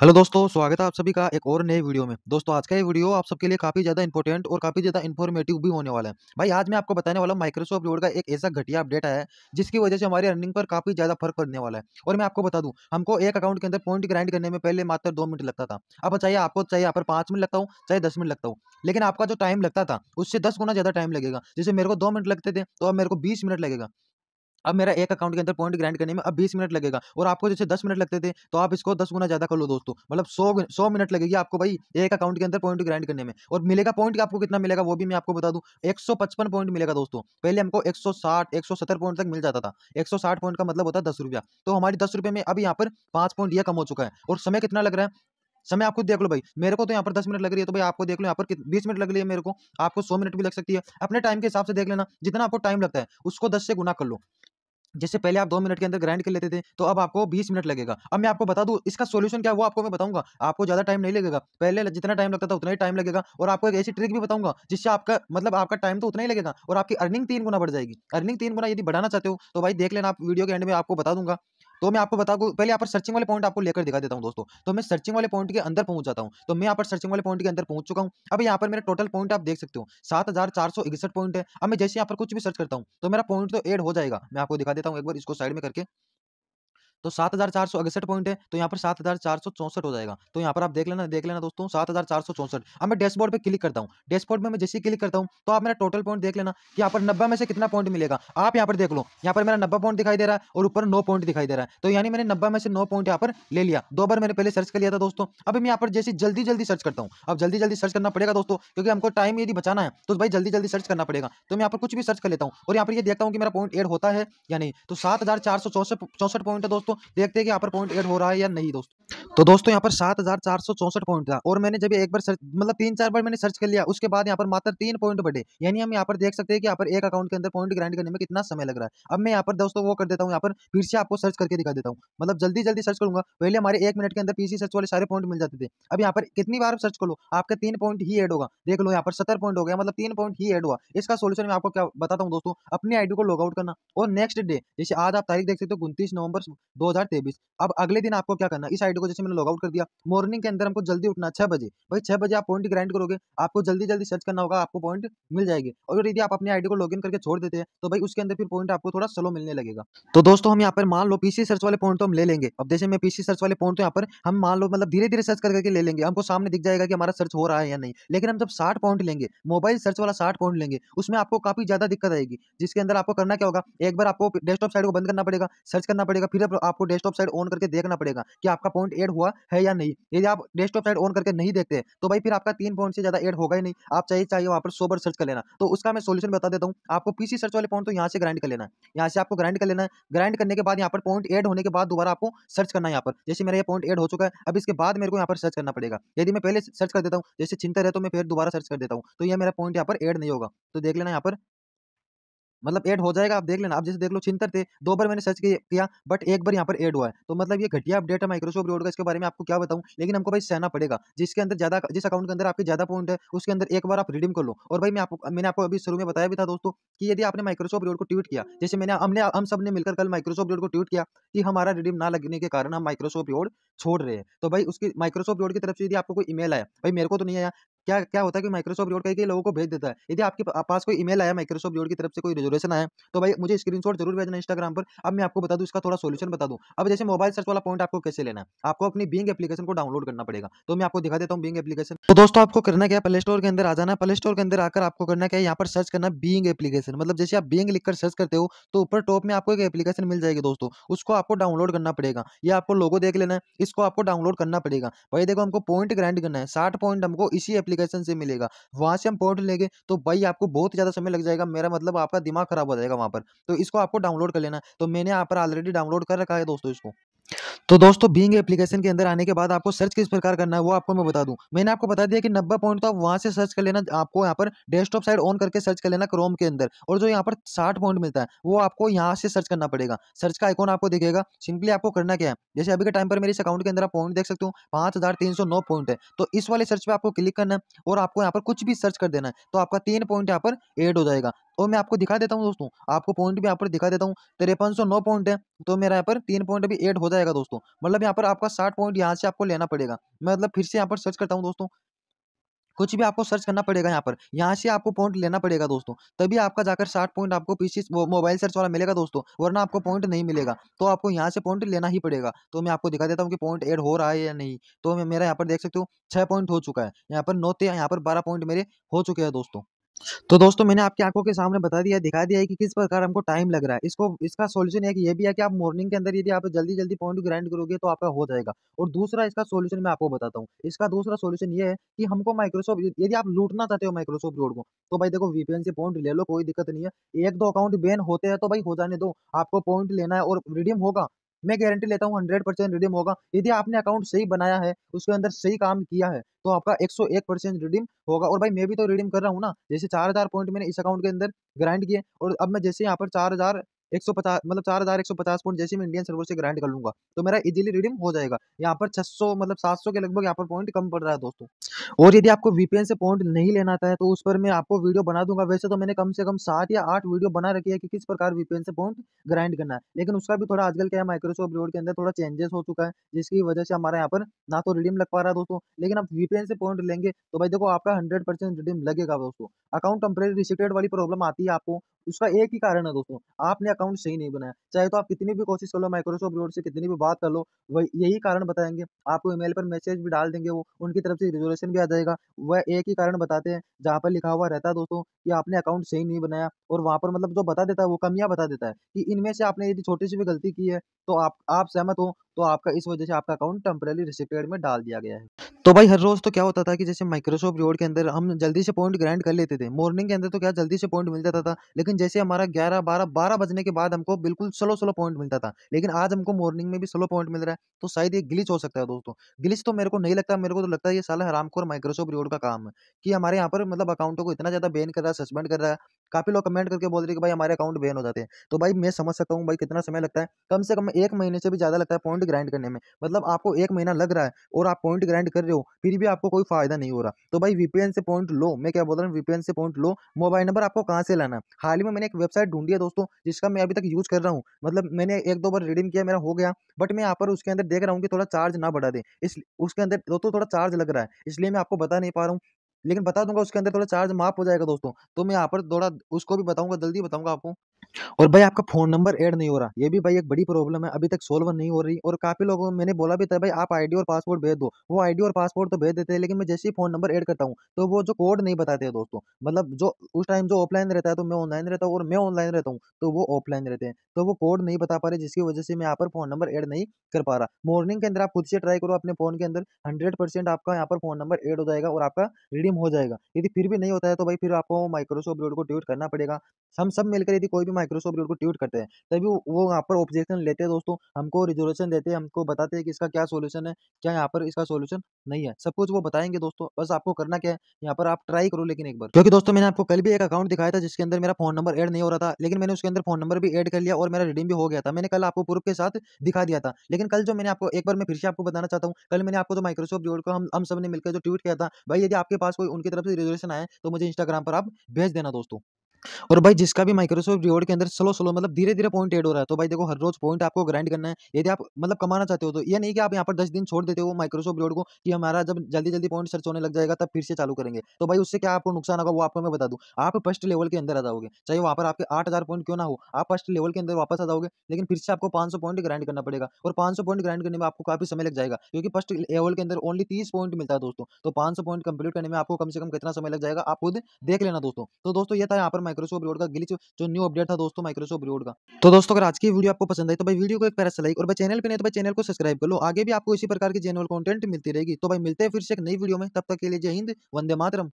Hello दोस्तों स्वागत है आप सभी का एक और नए वीडियो में दोस्तों आज का ये वीडियो आप सबके लिए काफी ज्यादा इंपॉर्टेंट और काफी ज्यादा इन्फॉर्मेटिव भी होने वाला है भाई आज मैं आपको बताने वाला हूँ माइक्रोसॉफ्ट वर्ड का एक ऐसा घटिया अपडेट आया है जिसकी वजह से हमारी रनिंग पर काफी ज्यादा फर्क पड़ने वाला है और मैं आपको बता दूँ हमको एक अकाउंट के अंदर पॉइंट ग्राइंड करने में पहले मात्र दो मिनट लगता था अब चाहिए आपको चाहिए यहाँ पर पांच मिनट लगता हूँ चाहे दस मिनट लगता हूँ लेकिन आपका जो टाइम लगता था उससे दस गुना ज्यादा टाइम लगेगा जैसे मेरे को दो मिनट लगते थे तो अब मेरे को बीस मिनट लगेगा अब मेरा एक अकाउंट के अंदर पॉइंट ग्राइंड करने में अब बीस मिनट लगेगा और आपको जैसे दस मिनट लगते थे तो आप इसको दस गुना ज़्यादा कर लो दोस्तों मतलब सौ सौ मिनट लगेगी आपको भाई एक अकाउंट के अंदर पॉइंट ग्राइंड करने में और मिलेगा पॉइंट आपको कितना मिलेगा वो भी मैं आपको बता दूँ एक पॉइंट मिलेगा दोस्तों पहले हमको एक सौ पॉइंट तक मिल जाता था एक पॉइंट का मतलब होता है दस रुपया तो हमारी दस रुपये में अब यहाँ पर पाँच पॉइंट यह कम हो चुका है और समय कितना लग रहा है समय आपको देख लो भाई मेरे को तो यहाँ पर दस मिनट लग रही है तो भाई आपको देख लो यहाँ पर बीस मिनट लग रही है मेरे को आपको सौ मिनट भी लग सकती है अपने टाइम के हिसाब से देख लेना जितना आपको टाइम लगता है उसको दस से गुना कर लो जैसे पहले आप दो मिनट के अंदर ग्राइंड कर लेते थे तो अब आपको बीस मिनट लगेगा अब मैं आपको बता दूँ इसका सोल्यूशन क्या वो आपको मैं बताऊंगा आपको ज़्यादा टाइम नहीं लगेगा पहले जितना टाइम लगता था उतना ही टाइम लगेगा और आपको एक ऐसी ट्रिक भी बताऊंगा जिससे आपका मतलब आपका टाइम तो उतना ही लगेगा और आपकी अर्निंग तीन गुना बढ़ जाएगी अर्निंग तीन गुना यदि बढ़ाना चाहते हो तो भाई देख लेना आप वीडियो के एंड में आपको बता दूंगा तो मैं आपको बता पहले यहाँ पर सर्चिंग वाले पॉइंट आपको लेकर दिखा देता हूँ दोस्तों तो मैं सर्चिंग वाले पॉइंट के अंदर पहुंच जाता हूँ तो मैं यहाँ पर सर्चिंग वाले पॉइंट के अंदर पहुंच चुका हूँ अब यहाँ पर मेरा टोटल पॉइंट आप देख सकते हो सात पॉइंट है अब मैं जैसे यहाँ पर कुछ भी सर्च करता हूँ तो मेरा पॉइंट तो एड हो जाएगा मैं आपको दिखा देता हूँ एक बार इसको साइड में करके तो सात हजार चार सौ अड़सठ पॉइंट है तो यहाँ पर सात हजार चार सौ चौसठ हो जाएगा तो यहाँ पर आप देख लेना देख लेना दोस्तों सात हजार चार सौ चौसठ अब मैं डैशबोर्ड पर क्लिक करता हूँ डैशबोर्ड में जैसे क्लिक करता हूँ तो आप मेरा टोटल पॉइंट देख लेना कि यहाँ पर नब्बे में से कितना पॉइंट मिलेगा आप यहाँ पर देख लो यहाँ पर मेरा नब्बे पॉइंट दिखाई दे रहा है और ऊपर नौ पॉइंट दिखाई दे रहा है तो यानी मैंने नब्बे में से नौ पॉइंट यहाँ पर ले लिया दो बार मैंने पहले सर्च कर लिया था दोस्तों अभी मैं यहाँ पर जैसे जल्दी जल्दी सर्च करता हूँ अब जल्दी जल्दी सर्च करना पड़ेगा दोस्तों क्योंकि हमको टाइम यदि बचाना है तो भाई जल्दी जल्दी सर्च करना पड़ेगा तो मैं यहाँ पर कुछ भी सर्च कर लेता हूँ और यहाँ पर यह देखता हूँ कि मेरा पॉइंट एड होता है या नहीं तो सात हजार चार सौ चौसठ पॉइंट है दोस्तों देखते हैं कि यहाँ पर पॉइंट एड हो रहा है या नहीं दोस्तों तो दोस्तों यहाँ पर सात हजार चार सौ चौसठ पॉइंट था और मैंने जब एक बार सर्च मतलब तीन चार बार मैंने सर्च कर लिया उसके बाद यहाँ पर मात्र तीन पॉइंट बढ़े यानी हम यहाँ पर देख सकते हैं कि यहाँ पर एक अकाउंट के अंदर पॉइंट ग्राइंड करने में कितना समय लग रहा है अब मैं यहाँ पर दोस्तों वो कर देता हूँ यहाँ पर फिर से आपको सर्च करके दिखा देता हूँ मतलब जल्दी जल्दी सर्च करूंगा पहले हमारे एक मिनट के अंदर पीसी सर्च वाले सारे पॉइंट मिल जाते थे अब यहाँ पर कितनी बार सर्च करो लो आपका तीन पॉइंट ही एड होगा देख लो यहाँ पर सत्तर पॉइंट हो गया मतलब तीन पॉइंट ही एड हुआ इसका सोल्यूशन मैं आपको क्या बताता हूँ दोस्तों अपनी आईडी को लॉग आउट करना और नेक्स्ट डे जैसे आज आप तारीख देख सकते हो उन्तीस नवंबर 2023 अब अगले दिन आपको क्या करना इस आइडियो को जैसे मैंने लॉग आउट कर दिया मॉर्निंग के अंदर हमको जल्दी उठना छह बजे भाई छह बजे आप पॉइंट ग्राइंड करोगे आपको जल्दी जल्दी सर्च करना होगा आपको पॉइंट मिल जाएगी और यदि आप अपने आइडियो को लॉग करके छोड़ देते हैं तो भाई उसके अंदर फिर पॉइंट आपको थोड़ा स्लो मिलने लगेगा तो दोस्तों हम यहाँ पर मान लो पीसी सर्च वाले पॉइंट तो हम ले लेंगे अब जैसे मैं पीसी सर्च वाले पॉइंट तो यहाँ पर हम मान लो मतलब धीरे धीरे सर्च करके ले लेंगे हमको सामने दिख जाएगा कि हमारा सर्च हो रहा है या नहीं लेकिन हम जब साठ पॉइंट लेंगे मोबाइल सर्च वाला साठ पॉइंट लेंगे उसमें आपको काफी ज्यादा दिक्कत आएगी जिसके अंदर आपको करना क्या होगा एक बार आपको डेस्कटॉप साइड को बंद करना पड़ेगा सर्च करना पड़ेगा फिर आपको डेस्कटॉप साइड ऑन करके देखना पड़ेगा कि आपका पॉइंट एड हुआ है या नहीं यदि आप डेस्कटॉप साइड ऑन करके नहीं देखते तो भाई फिर आपका तीन पॉइंट से ज़्यादा एड होगा ही नहीं आप चाहिए चाहिए वहाँ पर सोबर सर्च कर लेना तो उसका मैं सोल्यूशन बता देता हूँ आपको पीसी सर्च वाले पॉइंट तो यहाँ से ग्राइंड कर लेना है यहाँ से आपको ग्राइंड कर लेना है ग्राइंड करने के बाद यहाँ पर पॉइंट एड होने के बाद दोबारा आपको सर्च करना है यहाँ पर जैसे मेरा ये पॉइंट एड हो चुका है अब इसके बाद मेरे को यहाँ पर सर्च करना पड़ेगा यदि मैं पहले सर्च कर देता हूँ जैसे चिंता है तो मैं फिर दोबारा सर्च कर देता हूँ तो यह मेरा पॉइंट यहाँ पर एड नहीं होगा तो देख लेना यहाँ पर मतलब ऐड हो जाएगा आप देख लेना आप जैसे देख लो छिंतर थे दो बार मैंने सर्च किया बट एक बार यहाँ पर ऐड हुआ है तो मतलब ये घटिया अपडेट है माइक्रोसॉफ्ट रोड का इसके बारे में आपको क्या बताऊँ लेकिन हमको भाई सहना पड़ेगा जिसके अंदर ज्यादा जिस अकाउंट के अंदर आपके ज्यादा पॉइंट है उसके अंदर एक बार आप रिडीम कर लो और भाई मैं आपको मैंने आपको अभी शुरू में बताया भी था दोस्तों कि यदि आपने माइक्रोसॉफ्ट रोड को ट्वीट किया जैसे मैंने हमने हम सब ने मिलकर कल माइक्रोसॉफ्ट रोड को ट्वीट किया कि हमारा रिडीम ना लगने के कारण हम माइक्रोसॉफ्ट रोड छोड़ रहे हैं तो भाई उसकी माइक्रोसॉफ्ट रोड की तरफ से यदि आपको कोई ईमेल आया भाई मेरे को तो नहीं आया क्या क्या होता है कि माइक्रोसॉफ्ट रिवॉर्ड करके लोगों को भेज देता है यदि आपके पास कोई ईमेल आया माइक्रोसॉफ्ट रिवॉर्ड की तरफ से कोई रिजर्वेशन आया तो भाई मुझे स्क्रीन जरूर भेजना इंस्टाग्राम पर अब मैं आपको बता दूँ इसका थोड़ा सोल्यूशन बता दूँ अब जैसे मोबाइल सर्च वाला पॉइंट आपको कैसे लेना है आपको अपनी बिंग एप्लीकेशन को डाउनलोड करना पड़ेगा तो मैं आपको दिखा देता हूँ बिंग एप्लीकेशन तो दोस्तों आपको करना क्या प्ले स्टोर के अंदर आ जाना प्ले स्टोर के अंदर आकर आपको करना क्या है यहाँ पर सर्च करना बींग एप्लीकेशन मतलब जैसे आप बींग लिखकर सर्च करते हो तो ऊपर टॉप में आपको एक एप्लीकेशन मिल जाएगी दोस्तों उसको आपको डाउनलोड करना पड़ेगा ये आपको लोगो देख लेना है इसको आपको डाउनलोड करना पड़ेगा भाई देखो हमको पॉइंट ग्राइंड करना है साठ पॉइंट हमको इसी एप्लीकेशन से मिलेगा वहाँ से हम पोर्ट लेंगे तो भाई आपको बहुत ज़्यादा समय लग जाएगा मेरा मतलब आपका दिमाग खराब हो जाएगा वहाँ पर तो इसको आपको डाउनलोड कर लेना तो मैंने यहाँ पर ऑलरेडी डाउनलोड कर रखा है दोस्तों इसको तो दोस्तों बींग एप्लीकेशन के अंदर आने के बाद आपको सर्च किस प्रकार करना है वो आपको मैं बता दूं मैंने आपको बता दिया कि नब्बे पॉइंट तो आप वहां से सर्च कर लेना आपको यहाँ पर डेस्कटॉप साइड ऑन करके सर्च कर लेना क्रोम के अंदर और जो यहाँ पर साठ पॉइंट मिलता है वो आपको यहाँ से सर्च करना पड़ेगा सर्च का आइकॉन आपको दिखेगा सिंपली आपको करना क्या है जैसे अभी के टाइम पर मेरे इस अकाउंट के अंदर आप पॉइंट देख सकते हो पांच पॉइंट है तो इस वाले सर्च पर आपको क्लिक करना है और आपको यहाँ पर कुछ भी सर्च कर देना है तो आपका तीन पॉइंट यहाँ पर एड हो जाएगा और तो मैं आपको दिखा देता हूँ दोस्तों आपको पॉइंट भी यहाँ पर दिखा देता हूँ तिरपन सौ नौ पॉइंट है तो मेरा यहाँ पर तीन पॉइंट अभी एड हो जाएगा दोस्तों मतलब यहाँ पर आपका साठ पॉइंट यहाँ से आपको लेना पड़ेगा मैं मतलब फिर से यहाँ पर सर्च करता हूँ दोस्तों कुछ भी आपको सर्च करना पड़ेगा यहाँ पर यहाँ से आपको पॉइंट लेना पड़ेगा दोस्तों तभी आपका जाकर साठ पॉइंट आपको पीसी मोबाइल सर्च वाला मिलेगा दोस्तों वरना आपको पॉइंट नहीं मिलेगा तो आपको यहाँ से पॉइंट लेना ही पड़ेगा तो मैं आपको दिखा देता हूँ कि पॉइंट एड हो रहा है या नहीं तो मेरा यहाँ पर देख सकते हो छः पॉइंट हो चुका है यहाँ पर नौ यहाँ पर बारह पॉइंट मेरे हो चुके हैं दोस्तों तो दोस्तों मैंने आपकी आंखों के सामने बता दिया दिखा दिया है कि किस प्रकार हमको टाइम लग रहा है इसको इसका सॉल्यूशन है कि ये भी है कि आप मॉर्निंग के अंदर यदि आप जल्दी जल्दी पॉइंट ग्राइंड करोगे तो आपका हो जाएगा और दूसरा इसका सोल्यूशन मैं आपको बताता हूँ इसका दूसरा सोल्यूशन ये है कि हमको माइक्रोसॉफ्ट यदि आप लूटना चाहते हो माइक्रोसॉफ्ट रोड को तो भाई देखो वीपीएन से पॉइंट ले लो कोई दिक्कत नहीं है एक दो अकाउंट बैन होते हैं तो भाई हो जाने दो आपको पॉइंट लेना है और रिडीम होगा मैं गारंटी लेता हूँ हंड्रेड परसेंट रिडीम होगा यदि आपने अकाउंट सही बनाया है उसके अंदर सही काम किया है तो आपका एक सौ एक परसेंट रिडीम होगा और भाई मैं भी तो रिडीम कर रहा हूँ ना जैसे चार हजार पॉइंट मैंने इस अकाउंट के अंदर ग्राइंड किए और अब मैं जैसे यहाँ पर चार हजार मतलब एक सौ पचास मतलब चार हज़ार एक सौ पचास पॉइंट जैसे मैं इंडियन सर्वर से ग्राइंड कर लूंगा तो मेरा इजीली रिडीम हो जाएगा यहाँ पर छह सौ मतलब सात सौ के लगभग यहाँ पर पॉइंट कम पड़ रहा है दोस्तों और यदि आपको वीपीएन से पॉइंट नहीं लेना था है तो उस पर मैं आपको वीडियो बना दूंगा वैसे तो मैंने कम से कम सात या आठ वीडियो बना रखी है कि किस प्रकार वीपीएन से पॉइंट ग्राइंड करना है लेकिन उसका भी थोड़ा आजकल क्या है माइक्रोसॉफ्ट रोड के अंदर थोड़ा चेंजेस हो चुका है जिसकी वजह से हमारे यहाँ पर ना तो रिडीम लग पा रहा है दोस्तों लेकिन आप वीपीएन से पॉइंट लेंगे तो भाई देखो आपका हंड्रेड रिडीम लगेगा दोस्तों अकाउंट टेम्प्रेरी रिसिटेड वाली प्रॉब्लम आती है आपको उसका एक ही कारण है दोस्तों आपने अकाउंट सही नहीं बनाया चाहे तो आप कितनी भी कोशिश कर लो माइक्रोसॉफ्ट रोड से कितनी भी बात कर लो वही यही कारण बताएंगे आपको ईमेल पर मैसेज भी डाल देंगे वो उनकी तरफ से रिजोल्यूशन भी आ जाएगा वह एक ही कारण बताते हैं जहाँ पर लिखा हुआ रहता है दोस्तों कि आपने अकाउंट सही नहीं बनाया और वहाँ पर मतलब जो बता देता है वो कमियाँ बता देता है कि इनमें से आपने यदि छोटी सी भी गलती की है तो आप आप सहमत हो तो आपका इस वजह से आपका अकाउंट टेम्परेली रिस्ट्रिक्टेड में डाल दिया गया है तो भाई हर रोज तो क्या होता था कि जैसे माइक्रोसॉफ्ट रोड के अंदर हम जल्दी से पॉइंट ग्रैंड कर लेते थे मॉर्निंग के अंदर तो क्या जल्दी से पॉइंट मिल जाता था लेकिन जैसे हमारा ग्यारह बारह बारह बजने के बाद हमको बिल्कुल स्लो स्लो पॉइंट मिलता था लेकिन आज हमको मॉर्निंग में भी स्लो पॉइंट मिल रहा है तो शायद ये ग्लिच हो सकता है दोस्तों ग्लिच तो मेरे को नहीं लगता मेरे को तो लगता है ये साला हरामखोर माइक्रोसॉफ्ट रोड का काम है कि हमारे यहाँ पर मतलब अकाउंटों को इतना ज़्यादा बैन कर रहा है सस्पेंड कर रहा है काफ़ी लोग कमेंट करके बोल रहे कि भाई हमारे अकाउंट बैन हो जाते हैं तो भाई मैं समझ सकता हूँ भाई कितना समय लगता है कम से कम एक महीने से भी ज़्यादा लगता है पॉइंट ग्राइंड करने में मतलब आपको एक महीना लग रहा है और आप पॉइंट ग्राइंड कर रहे हो फिर भी आपको कोई फायदा नहीं हो रहा तो भाई वीपीएन से पॉइंट लो मैं क्या बोल रहा हूँ वीपीएन से पॉइंट लो मोबाइल नंबर आपको कहाँ से लाना हाल ही में मैंने एक वेबसाइट ढूंढी है दोस्तों जिसका मैं अभी तक यूज कर रहा हूँ मतलब मैंने एक दो बार रिडीम किया मेरा हो गया बट मैं यहाँ पर उसके अंदर देख रहा हूँ कि थोड़ा चार्ज ना बढ़ा दे इस उसके अंदर दोस्तों थोड़ा चार्ज लग रहा है इसलिए मैं आपको बता नहीं पा रहा हूँ लेकिन बता दूंगा उसके अंदर थोड़ा चार्ज माफ हो जाएगा दोस्तों तो मैं यहाँ पर थोड़ा उसको भी बताऊंगा जल्दी बताऊंगा आपको और भाई आपका फोन नंबर ऐड नहीं हो रहा ये भी भाई एक बड़ी प्रॉब्लम है अभी तक सोल्व नहीं हो रही और काफी लोगों मैंने बोला भी था भाई आप आईडी और पासपोर्ट भेज दो वो आईडी और पासपोर्ट तो भेज देते हैं लेकिन मैं जैसे ही फोन नंबर ऐड करता हूँ तो वो जो कोड नहीं बताते हैं दोस्तों मतलब जो उस टाइम जो ऑफलाइन रहता है तो मैं ऑनलाइन रहता हूँ और मैं ऑनलाइन रहता हूँ तो वो ऑफलाइन रहते हैं तो वो कोड नहीं बता पा रहे जिसकी वजह से मैं यहाँ पर फोन नंबर एड नहीं कर पा रहा मॉर्निंग के अंदर आप खुद से ट्राई करो अपने फोन के अंदर हंड्रेड आपका यहाँ पर फोन नंबर एड हो जाएगा और आपका रिडीम हो जाएगा यदि फिर भी नहीं होता है तो भाई फिर आपको माइक्रोसॉफ्ट वर्ड को ट्यूट करना पड़ेगा हम सब मिलकर यदि कोई भी माइक्रोसॉफ्ट वर्ड को ट्यूट करते हैं तभी वो यहाँ पर ऑब्जेक्शन लेते हैं दोस्तों हमको रिजोल्यूशन देते हैं हमको बताते हैं कि इसका क्या सोल्यूशन है क्या यहाँ पर इसका सोल्यूशन नहीं है सब कुछ वो बताएंगे दोस्तों बस आपको करना क्या है यहाँ पर आप ट्राई करो लेकिन एक बार क्योंकि दोस्तों मैंने आपको कल भी एक अकाउंट दिखाया था जिसके अंदर मेरा फोन नंबर एड नहीं हो रहा था लेकिन मैंने उसके अंदर फोन नंबर भी एड कर लिया और मेरा रिडीम भी हो गया था मैंने कल आपको प्रूफ के साथ दिखा दिया था लेकिन कल जो मैंने आपको एक बार मैं फिर से आपको बताना चाहता हूँ कल मैंने आपको जो माइक्रोसॉफ्ट जोड़ को हम हम सब ने मिलकर जो ट्वीट किया था भाई यदि आपके पास कोई कोई उनकी तरफ से रिजोल्यूशन आए तो मुझे इंस्टाग्राम पर आप भेज देना दोस्तों और भाई जिसका भी माइक्रोसॉफ्ट रिवॉर्ड के अंदर स्लो स्लो मतलब धीरे-धीरे पॉइंट एड हो रहा है, तो भाई देखो हर रोज़ पॉइंट आपको ग्राइंड करना है। यदि आप मतलब कमाना चाहते हो तो ये नहीं कि आप यहाँ पर दस दिन छोड़ देते हो माइक्रोसॉफ्ट रिवॉर्ड को कि हमारा जब जल्दी-जल्दी पॉइंट सर्च होने लग जाएगा तब फिर से चालू करेंगे। तो भाई उससे क्या आपको नुकसान होगा वो आपको मैं बता दूँ। आप फर्स्ट लेवल के अंदर आ जाओगे, चाहे वहाँ पर आपके आठ पॉइंट क्यों ना हो, आप फर्स्ट लेवल के अंदर वापस आ जाओगे, लेकिन फिर से आपको 500 पॉइंट ग्राइंड करना पड़ेगा और 500 पॉइंट ग्राइंड करने में आपको काफ़ी समय लग जाएगा क्योंकि फर्स्ट लेवल के अंदर ओनली तीस पॉइंट मिलता है दोस्तों। तो 500 पॉइंट कंप्लीट करने में आपको कम से कम कितना समय लग जाएगा आप खुद देख लेना दोस्तों। तो दोस्तों ये था यहाँ पर माइक्रोसॉफ्ट रिवॉर्ड का गिलिच जो न्यू अपडेट था दोस्तों माइक्रोसॉफ्ट रिवॉर्ड का तो दोस्तों अगर आज की वीडियो आपको पसंद आई तो भाई वीडियो को एक पैर से लाइक और भाई चैनल पर नहीं तो भाई चैनल को सब्सक्राइब कर लो आगे भी आपको इसी प्रकार की जनरल कॉन्टेंट मिलती रहेगी तो भाई मिलते हैं फिर से एक नई वीडियो में तब तक के लिए जय हिंद वंदे मातरम